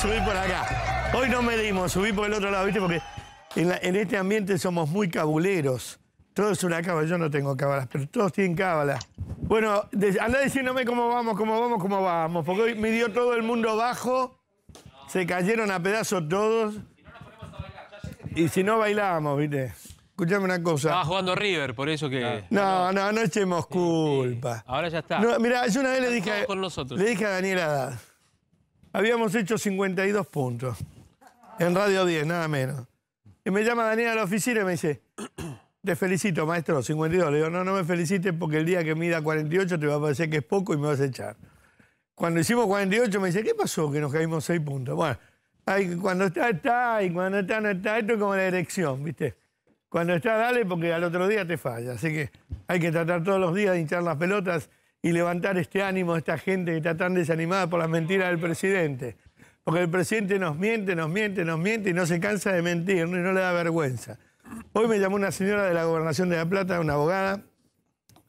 subir por acá. Hoy no medimos, subí por el otro lado, ¿viste? Porque en, este ambiente somos muy cabuleros. Todo es una cábala, yo no tengo cábalas, pero todos tienen cábala. Bueno, anda diciéndome cómo vamos, cómo vamos, cómo vamos, porque hoy me dio todo el mundo bajo, se cayeron a pedazos todos. Y si no bailamos, ¿viste? Escuchame una cosa. Estaba jugando River, por eso que. No, no, no echemos culpa. Ahora ya está. Mira, yo una vez le dije. Con Daniel Le dije a Daniela Habíamos hecho 52 puntos en Radio 10, nada menos. Y me llama Daniel a la oficina y me dice, te felicito, maestro, 52. Le digo, no, no me felicites porque el día que mida 48 te va a parecer que es poco y me vas a echar. Cuando hicimos 48 me dice, ¿qué pasó que nos caímos 6 puntos? Bueno, cuando está, está, y cuando está, no está. Esto es como la erección, ¿viste? Cuando está, dale, porque al otro día te falla. Así que hay que tratar todos los días de hinchar las pelotas y levantar este ánimo a esta gente que está tan desanimada por las mentiras del presidente. Porque el presidente nos miente, nos miente, nos miente y no se cansa de mentir y no le da vergüenza. Hoy me llamó una señora de la gobernación de La Plata, una abogada,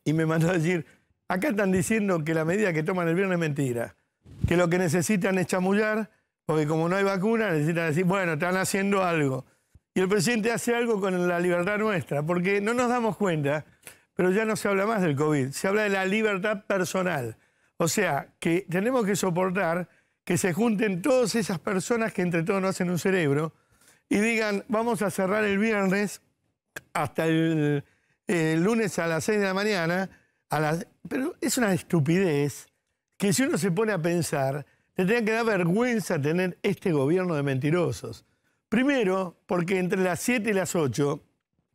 y me mandó a decir, acá están diciendo que la medida que toman el viernes es mentira, que lo que necesitan es chamullar, porque como no hay vacuna, necesitan decir, bueno, están haciendo algo. Y el presidente hace algo con la libertad nuestra, porque no nos damos cuenta pero ya no se habla más del COVID, se habla de la libertad personal. O sea, que tenemos que soportar que se junten todas esas personas que entre todos no hacen un cerebro y digan, vamos a cerrar el viernes hasta el, el lunes a las 6 de la mañana. A las... Pero es una estupidez que si uno se pone a pensar, te tendría que dar vergüenza tener este gobierno de mentirosos. Primero, porque entre las 7 y las 8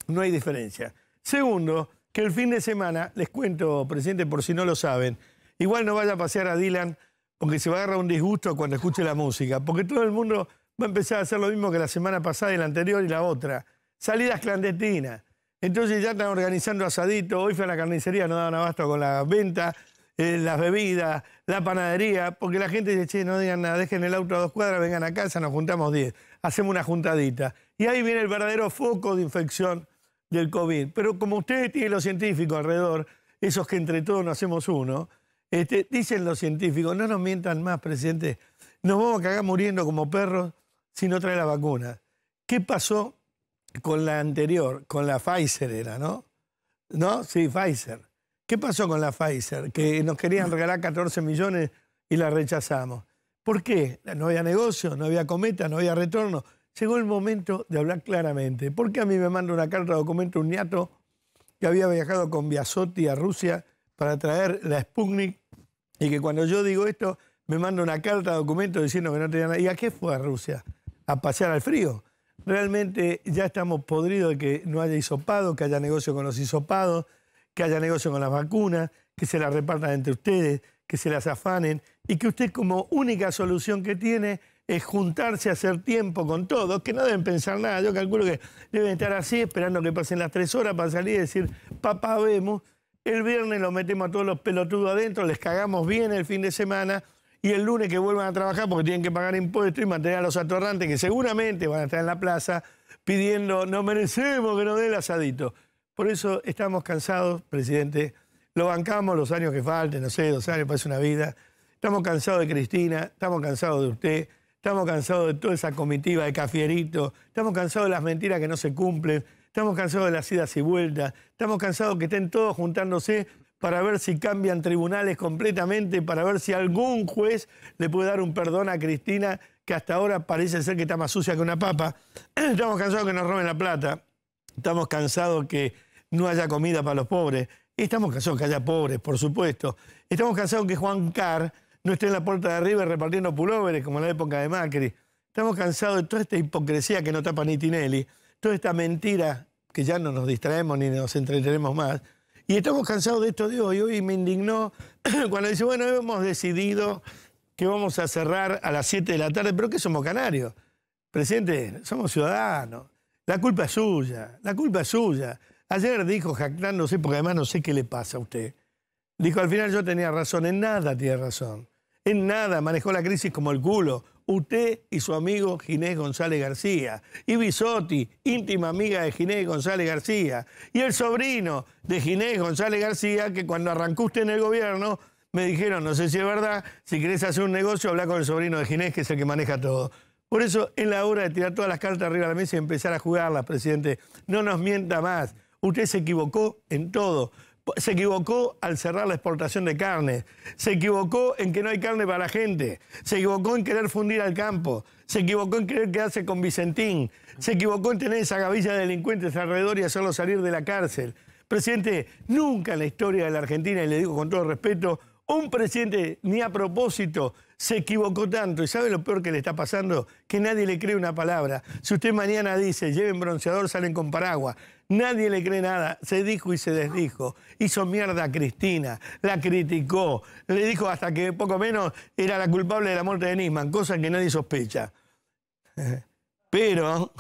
no hay diferencia. Segundo, que el fin de semana, les cuento, presidente, por si no lo saben, igual no vaya a pasear a Dylan porque se va a agarrar un disgusto cuando escuche la música, porque todo el mundo va a empezar a hacer lo mismo que la semana pasada y la anterior y la otra. Salidas clandestinas. Entonces ya están organizando asaditos, hoy fue a la carnicería, no daban abasto con la venta, eh, las bebidas, la panadería, porque la gente dice, che, no digan nada, dejen el auto a dos cuadras, vengan a casa, nos juntamos diez. hacemos una juntadita. Y ahí viene el verdadero foco de infección del COVID. Pero como ustedes tienen los científicos alrededor, esos que entre todos no hacemos uno, este, dicen los científicos, no nos mientan más, presidente, nos vamos a cagar muriendo como perros si no trae la vacuna. ¿Qué pasó con la anterior, con la Pfizer era, no? ¿No? Sí, Pfizer. ¿Qué pasó con la Pfizer? Que nos querían regalar 14 millones y la rechazamos. ¿Por qué? No había negocio, no había cometa, no había retorno llegó el momento de hablar claramente. ¿Por qué a mí me manda una carta de documento un niato que había viajado con Biasotti a Rusia para traer la Sputnik y que cuando yo digo esto me manda una carta de documento diciendo que no tenía nada? ¿Y a qué fue a Rusia? ¿A pasear al frío? Realmente ya estamos podridos de que no haya hisopado, que haya negocio con los hisopados, que haya negocio con las vacunas, que se las repartan entre ustedes, que se las afanen y que usted como única solución que tiene es juntarse, a hacer tiempo con todos, que no deben pensar nada. Yo calculo que deben estar así, esperando que pasen las tres horas para salir y decir, papá, vemos. El viernes lo metemos a todos los pelotudos adentro, les cagamos bien el fin de semana y el lunes que vuelvan a trabajar porque tienen que pagar impuestos y mantener a los atorrantes que seguramente van a estar en la plaza pidiendo, no merecemos que nos den el asadito. Por eso estamos cansados, presidente. Lo bancamos los años que falten, no sé, dos años, parece una vida. Estamos cansados de Cristina, estamos cansados de usted estamos cansados de toda esa comitiva de cafierito, estamos cansados de las mentiras que no se cumplen, estamos cansados de las idas y vueltas, estamos cansados de que estén todos juntándose para ver si cambian tribunales completamente, para ver si algún juez le puede dar un perdón a Cristina, que hasta ahora parece ser que está más sucia que una papa. Estamos cansados de que nos roben la plata, estamos cansados que no haya comida para los pobres, estamos cansados que haya pobres, por supuesto, estamos cansados que Juan Carr no esté en la puerta de arriba repartiendo pulóveres como en la época de Macri. Estamos cansados de toda esta hipocresía que no tapa ni Tinelli, toda esta mentira que ya no nos distraemos ni nos entretenemos más. Y estamos cansados de esto de hoy. Hoy me indignó cuando dice, bueno, hemos decidido que vamos a cerrar a las 7 de la tarde, pero que somos canarios. Presidente, somos ciudadanos. La culpa es suya, la culpa es suya. Ayer dijo, jactándose, porque además no sé qué le pasa a usted, dijo, al final yo tenía razón, en nada tiene razón. En nada manejó la crisis como el culo. Usted y su amigo Ginés González García. Y Bisotti, íntima amiga de Ginés González García. Y el sobrino de Ginés González García, que cuando arrancó usted en el gobierno, me dijeron, no sé si es verdad, si querés hacer un negocio, habla con el sobrino de Ginés, que es el que maneja todo. Por eso es la hora de tirar todas las cartas arriba de la mesa y empezar a jugarlas, presidente. No nos mienta más. Usted se equivocó en todo se equivocó al cerrar la exportación de carne, se equivocó en que no hay carne para la gente, se equivocó en querer fundir al campo, se equivocó en querer quedarse con Vicentín, se equivocó en tener esa gavilla de delincuentes alrededor y hacerlo salir de la cárcel. Presidente, nunca en la historia de la Argentina, y le digo con todo respeto, un presidente ni a propósito se equivocó tanto. ¿Y sabe lo peor que le está pasando? Que nadie le cree una palabra. Si usted mañana dice, lleven bronceador, salen con paraguas. Nadie le cree nada. Se dijo y se desdijo. Hizo mierda a Cristina. La criticó. Le dijo hasta que poco menos era la culpable de la muerte de Nisman, cosa que nadie sospecha. Pero,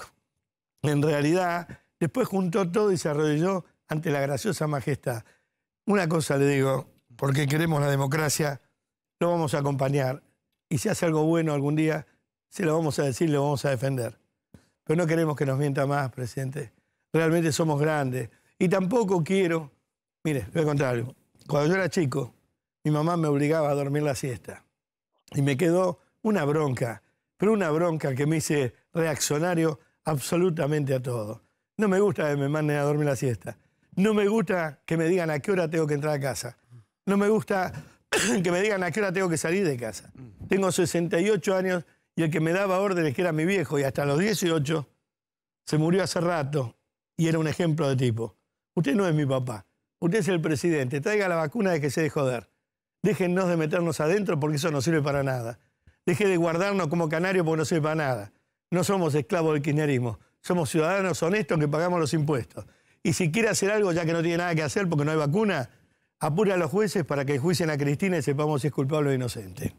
en realidad, después juntó todo y se arrodilló ante la graciosa majestad. Una cosa le digo, porque queremos la democracia, lo vamos a acompañar y si hace algo bueno algún día, se lo vamos a decir, lo vamos a defender. Pero no queremos que nos mienta más, presidente. Realmente somos grandes. Y tampoco quiero, mire, lo contrario. Cuando yo era chico, mi mamá me obligaba a dormir la siesta. Y me quedó una bronca, pero una bronca que me hice reaccionario absolutamente a todo. No me gusta que me manden a dormir la siesta. No me gusta que me digan a qué hora tengo que entrar a casa. No me gusta que me digan a qué hora tengo que salir de casa tengo 68 años y el que me daba órdenes, que era mi viejo, y hasta los 18, se murió hace rato y era un ejemplo de tipo. Usted no es mi papá, usted es el presidente, traiga la vacuna de que se de joder. Déjenos de meternos adentro porque eso no sirve para nada. Deje de guardarnos como canarios porque no sirve para nada. No somos esclavos del kirchnerismo, somos ciudadanos honestos que pagamos los impuestos. Y si quiere hacer algo, ya que no tiene nada que hacer porque no hay vacuna, apure a los jueces para que juicen a Cristina y sepamos si es culpable o inocente.